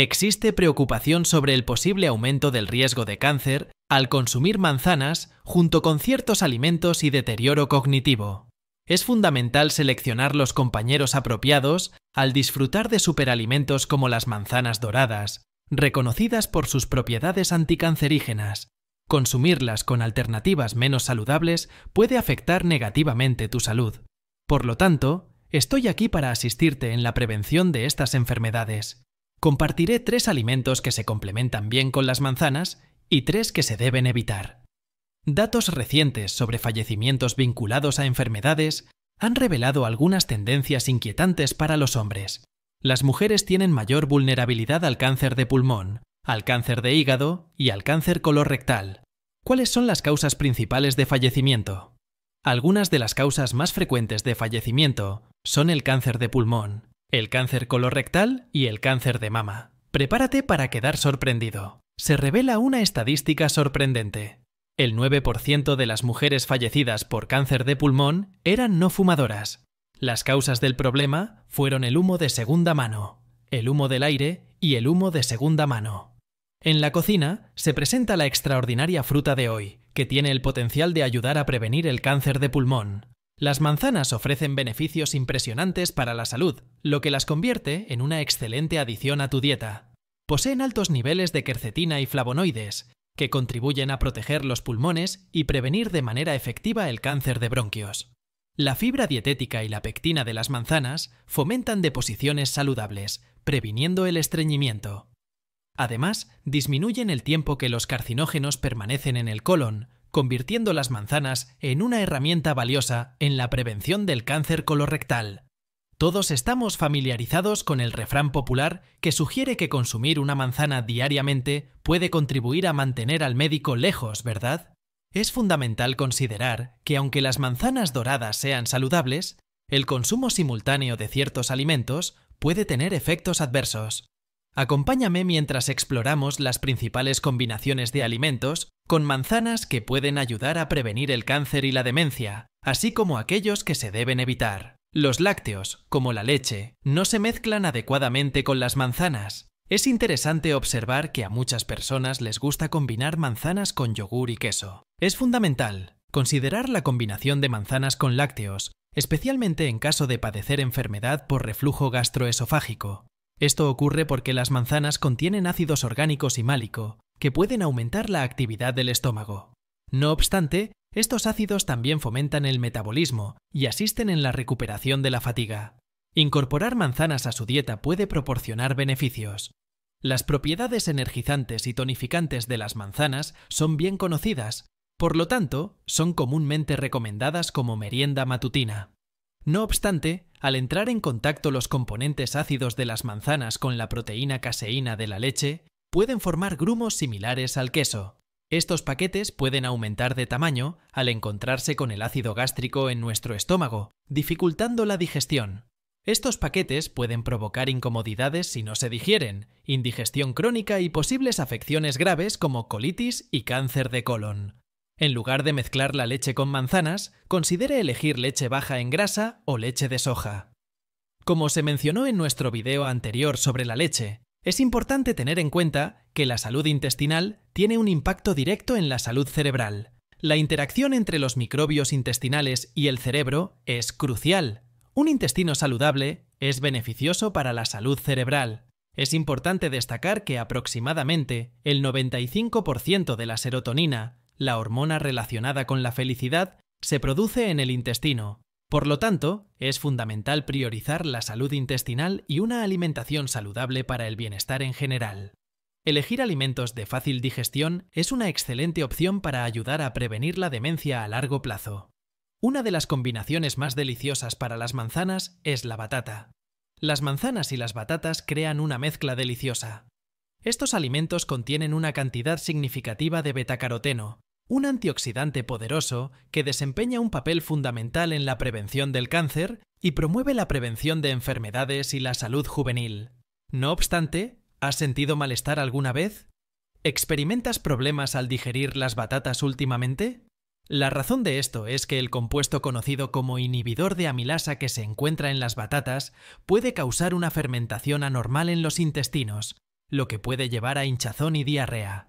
Existe preocupación sobre el posible aumento del riesgo de cáncer al consumir manzanas junto con ciertos alimentos y deterioro cognitivo. Es fundamental seleccionar los compañeros apropiados al disfrutar de superalimentos como las manzanas doradas, reconocidas por sus propiedades anticancerígenas. Consumirlas con alternativas menos saludables puede afectar negativamente tu salud. Por lo tanto, estoy aquí para asistirte en la prevención de estas enfermedades compartiré tres alimentos que se complementan bien con las manzanas y tres que se deben evitar. Datos recientes sobre fallecimientos vinculados a enfermedades han revelado algunas tendencias inquietantes para los hombres. Las mujeres tienen mayor vulnerabilidad al cáncer de pulmón, al cáncer de hígado y al cáncer rectal. ¿Cuáles son las causas principales de fallecimiento? Algunas de las causas más frecuentes de fallecimiento son el cáncer de pulmón, el cáncer colorectal y el cáncer de mama. Prepárate para quedar sorprendido. Se revela una estadística sorprendente. El 9% de las mujeres fallecidas por cáncer de pulmón eran no fumadoras. Las causas del problema fueron el humo de segunda mano, el humo del aire y el humo de segunda mano. En la cocina se presenta la extraordinaria fruta de hoy, que tiene el potencial de ayudar a prevenir el cáncer de pulmón. Las manzanas ofrecen beneficios impresionantes para la salud, lo que las convierte en una excelente adición a tu dieta. Poseen altos niveles de quercetina y flavonoides, que contribuyen a proteger los pulmones y prevenir de manera efectiva el cáncer de bronquios. La fibra dietética y la pectina de las manzanas fomentan deposiciones saludables, previniendo el estreñimiento. Además, disminuyen el tiempo que los carcinógenos permanecen en el colon, convirtiendo las manzanas en una herramienta valiosa en la prevención del cáncer colorectal. Todos estamos familiarizados con el refrán popular que sugiere que consumir una manzana diariamente puede contribuir a mantener al médico lejos, ¿verdad? Es fundamental considerar que aunque las manzanas doradas sean saludables, el consumo simultáneo de ciertos alimentos puede tener efectos adversos. Acompáñame mientras exploramos las principales combinaciones de alimentos con manzanas que pueden ayudar a prevenir el cáncer y la demencia, así como aquellos que se deben evitar. Los lácteos, como la leche, no se mezclan adecuadamente con las manzanas. Es interesante observar que a muchas personas les gusta combinar manzanas con yogur y queso. Es fundamental considerar la combinación de manzanas con lácteos, especialmente en caso de padecer enfermedad por reflujo gastroesofágico. Esto ocurre porque las manzanas contienen ácidos orgánicos y málico, que pueden aumentar la actividad del estómago. No obstante, estos ácidos también fomentan el metabolismo y asisten en la recuperación de la fatiga. Incorporar manzanas a su dieta puede proporcionar beneficios. Las propiedades energizantes y tonificantes de las manzanas son bien conocidas, por lo tanto, son comúnmente recomendadas como merienda matutina. No obstante, al entrar en contacto los componentes ácidos de las manzanas con la proteína caseína de la leche, pueden formar grumos similares al queso. Estos paquetes pueden aumentar de tamaño al encontrarse con el ácido gástrico en nuestro estómago, dificultando la digestión. Estos paquetes pueden provocar incomodidades si no se digieren, indigestión crónica y posibles afecciones graves como colitis y cáncer de colon. En lugar de mezclar la leche con manzanas, considere elegir leche baja en grasa o leche de soja. Como se mencionó en nuestro video anterior sobre la leche, es importante tener en cuenta que la salud intestinal tiene un impacto directo en la salud cerebral. La interacción entre los microbios intestinales y el cerebro es crucial. Un intestino saludable es beneficioso para la salud cerebral. Es importante destacar que aproximadamente el 95% de la serotonina la hormona relacionada con la felicidad, se produce en el intestino. Por lo tanto, es fundamental priorizar la salud intestinal y una alimentación saludable para el bienestar en general. Elegir alimentos de fácil digestión es una excelente opción para ayudar a prevenir la demencia a largo plazo. Una de las combinaciones más deliciosas para las manzanas es la batata. Las manzanas y las batatas crean una mezcla deliciosa. Estos alimentos contienen una cantidad significativa de betacaroteno, un antioxidante poderoso que desempeña un papel fundamental en la prevención del cáncer y promueve la prevención de enfermedades y la salud juvenil. No obstante, ¿has sentido malestar alguna vez? ¿Experimentas problemas al digerir las batatas últimamente? La razón de esto es que el compuesto conocido como inhibidor de amilasa que se encuentra en las batatas puede causar una fermentación anormal en los intestinos, lo que puede llevar a hinchazón y diarrea.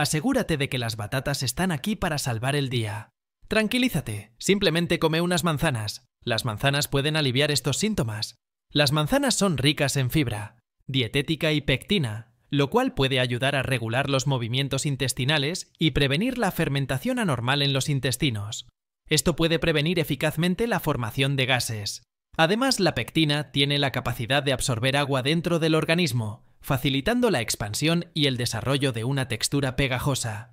Asegúrate de que las batatas están aquí para salvar el día. Tranquilízate, simplemente come unas manzanas. Las manzanas pueden aliviar estos síntomas. Las manzanas son ricas en fibra, dietética y pectina, lo cual puede ayudar a regular los movimientos intestinales y prevenir la fermentación anormal en los intestinos. Esto puede prevenir eficazmente la formación de gases. Además, la pectina tiene la capacidad de absorber agua dentro del organismo, facilitando la expansión y el desarrollo de una textura pegajosa.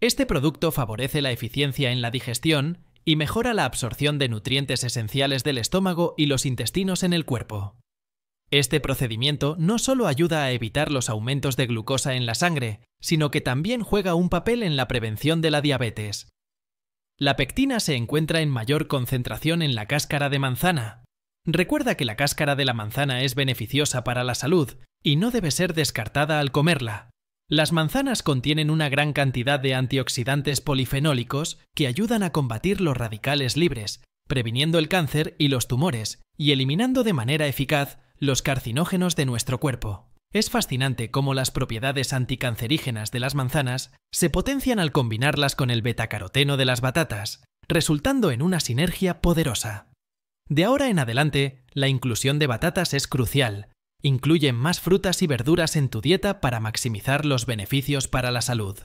Este producto favorece la eficiencia en la digestión y mejora la absorción de nutrientes esenciales del estómago y los intestinos en el cuerpo. Este procedimiento no solo ayuda a evitar los aumentos de glucosa en la sangre, sino que también juega un papel en la prevención de la diabetes. La pectina se encuentra en mayor concentración en la cáscara de manzana. Recuerda que la cáscara de la manzana es beneficiosa para la salud y no debe ser descartada al comerla. Las manzanas contienen una gran cantidad de antioxidantes polifenólicos que ayudan a combatir los radicales libres, previniendo el cáncer y los tumores, y eliminando de manera eficaz los carcinógenos de nuestro cuerpo. Es fascinante cómo las propiedades anticancerígenas de las manzanas se potencian al combinarlas con el betacaroteno de las batatas, resultando en una sinergia poderosa. De ahora en adelante, la inclusión de batatas es crucial, Incluye más frutas y verduras en tu dieta para maximizar los beneficios para la salud.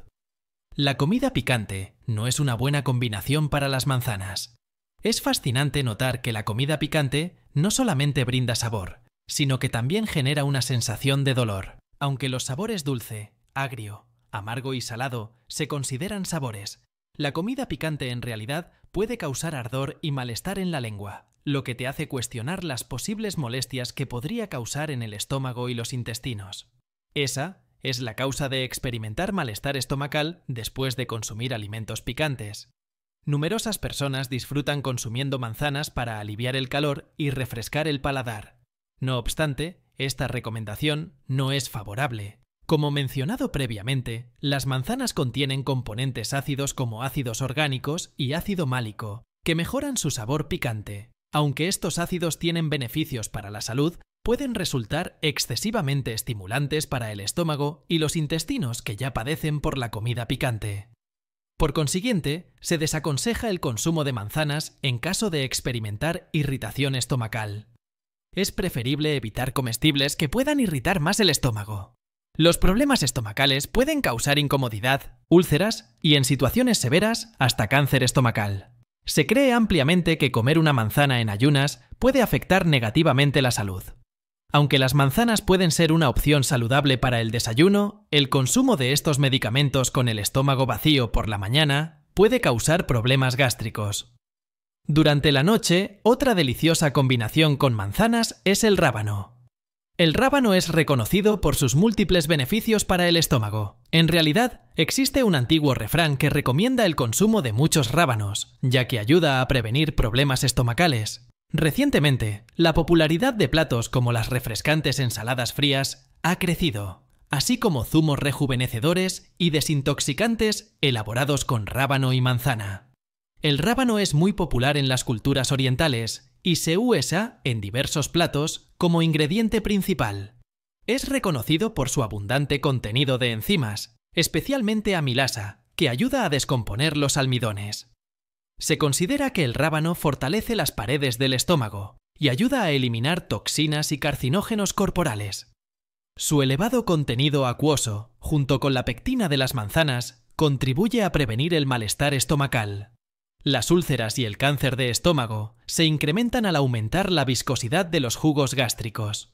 La comida picante no es una buena combinación para las manzanas. Es fascinante notar que la comida picante no solamente brinda sabor, sino que también genera una sensación de dolor. Aunque los sabores dulce, agrio, amargo y salado se consideran sabores, la comida picante en realidad puede causar ardor y malestar en la lengua lo que te hace cuestionar las posibles molestias que podría causar en el estómago y los intestinos. Esa es la causa de experimentar malestar estomacal después de consumir alimentos picantes. Numerosas personas disfrutan consumiendo manzanas para aliviar el calor y refrescar el paladar. No obstante, esta recomendación no es favorable. Como mencionado previamente, las manzanas contienen componentes ácidos como ácidos orgánicos y ácido málico, que mejoran su sabor picante. Aunque estos ácidos tienen beneficios para la salud, pueden resultar excesivamente estimulantes para el estómago y los intestinos que ya padecen por la comida picante. Por consiguiente, se desaconseja el consumo de manzanas en caso de experimentar irritación estomacal. Es preferible evitar comestibles que puedan irritar más el estómago. Los problemas estomacales pueden causar incomodidad, úlceras y, en situaciones severas, hasta cáncer estomacal. Se cree ampliamente que comer una manzana en ayunas puede afectar negativamente la salud. Aunque las manzanas pueden ser una opción saludable para el desayuno, el consumo de estos medicamentos con el estómago vacío por la mañana puede causar problemas gástricos. Durante la noche, otra deliciosa combinación con manzanas es el rábano. El rábano es reconocido por sus múltiples beneficios para el estómago. En realidad, existe un antiguo refrán que recomienda el consumo de muchos rábanos, ya que ayuda a prevenir problemas estomacales. Recientemente, la popularidad de platos como las refrescantes ensaladas frías ha crecido, así como zumos rejuvenecedores y desintoxicantes elaborados con rábano y manzana. El rábano es muy popular en las culturas orientales y se usa en diversos platos como ingrediente principal. Es reconocido por su abundante contenido de enzimas, especialmente amilasa, que ayuda a descomponer los almidones. Se considera que el rábano fortalece las paredes del estómago y ayuda a eliminar toxinas y carcinógenos corporales. Su elevado contenido acuoso, junto con la pectina de las manzanas, contribuye a prevenir el malestar estomacal. Las úlceras y el cáncer de estómago se incrementan al aumentar la viscosidad de los jugos gástricos.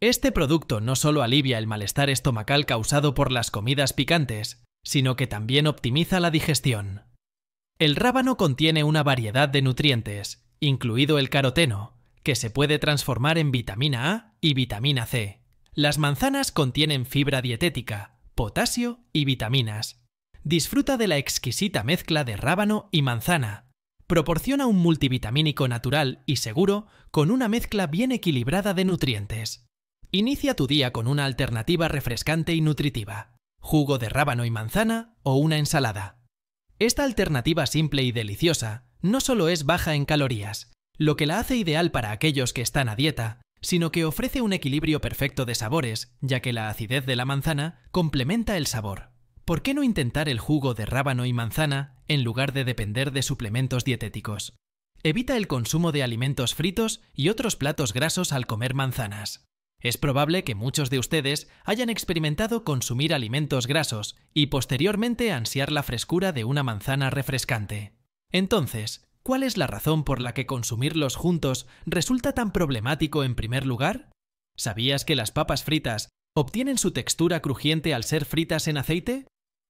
Este producto no solo alivia el malestar estomacal causado por las comidas picantes, sino que también optimiza la digestión. El rábano contiene una variedad de nutrientes, incluido el caroteno, que se puede transformar en vitamina A y vitamina C. Las manzanas contienen fibra dietética, potasio y vitaminas, Disfruta de la exquisita mezcla de rábano y manzana. Proporciona un multivitamínico natural y seguro con una mezcla bien equilibrada de nutrientes. Inicia tu día con una alternativa refrescante y nutritiva, jugo de rábano y manzana o una ensalada. Esta alternativa simple y deliciosa no solo es baja en calorías, lo que la hace ideal para aquellos que están a dieta, sino que ofrece un equilibrio perfecto de sabores, ya que la acidez de la manzana complementa el sabor. ¿Por qué no intentar el jugo de rábano y manzana en lugar de depender de suplementos dietéticos? Evita el consumo de alimentos fritos y otros platos grasos al comer manzanas. Es probable que muchos de ustedes hayan experimentado consumir alimentos grasos y posteriormente ansiar la frescura de una manzana refrescante. Entonces, ¿cuál es la razón por la que consumirlos juntos resulta tan problemático en primer lugar? ¿Sabías que las papas fritas obtienen su textura crujiente al ser fritas en aceite?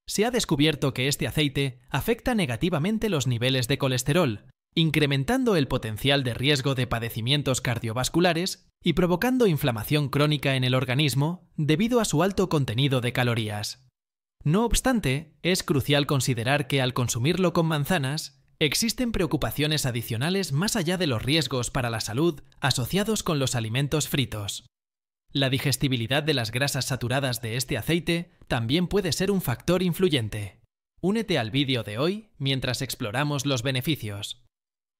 Se ha descubierto que este aceite afecta negativamente los niveles de colesterol, incrementando el potencial de riesgo de padecimientos cardiovasculares y provocando inflamación crónica en el organismo debido a su alto contenido de calorías. No obstante, es crucial considerar que al consumirlo con manzanas, existen preocupaciones adicionales más allá de los riesgos para la salud asociados con los alimentos fritos. La digestibilidad de las grasas saturadas de este aceite también puede ser un factor influyente. Únete al vídeo de hoy mientras exploramos los beneficios.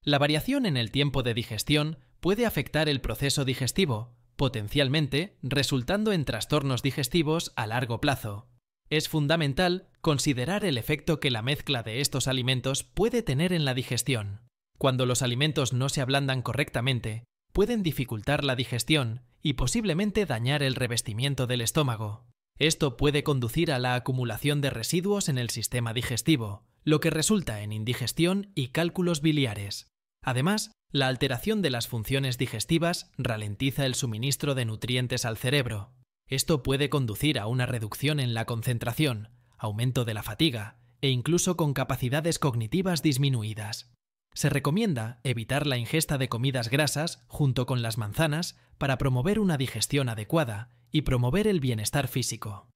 La variación en el tiempo de digestión puede afectar el proceso digestivo, potencialmente resultando en trastornos digestivos a largo plazo. Es fundamental considerar el efecto que la mezcla de estos alimentos puede tener en la digestión. Cuando los alimentos no se ablandan correctamente, pueden dificultar la digestión y posiblemente dañar el revestimiento del estómago. Esto puede conducir a la acumulación de residuos en el sistema digestivo, lo que resulta en indigestión y cálculos biliares. Además, la alteración de las funciones digestivas ralentiza el suministro de nutrientes al cerebro. Esto puede conducir a una reducción en la concentración, aumento de la fatiga e incluso con capacidades cognitivas disminuidas. Se recomienda evitar la ingesta de comidas grasas junto con las manzanas, para promover una digestión adecuada y promover el bienestar físico.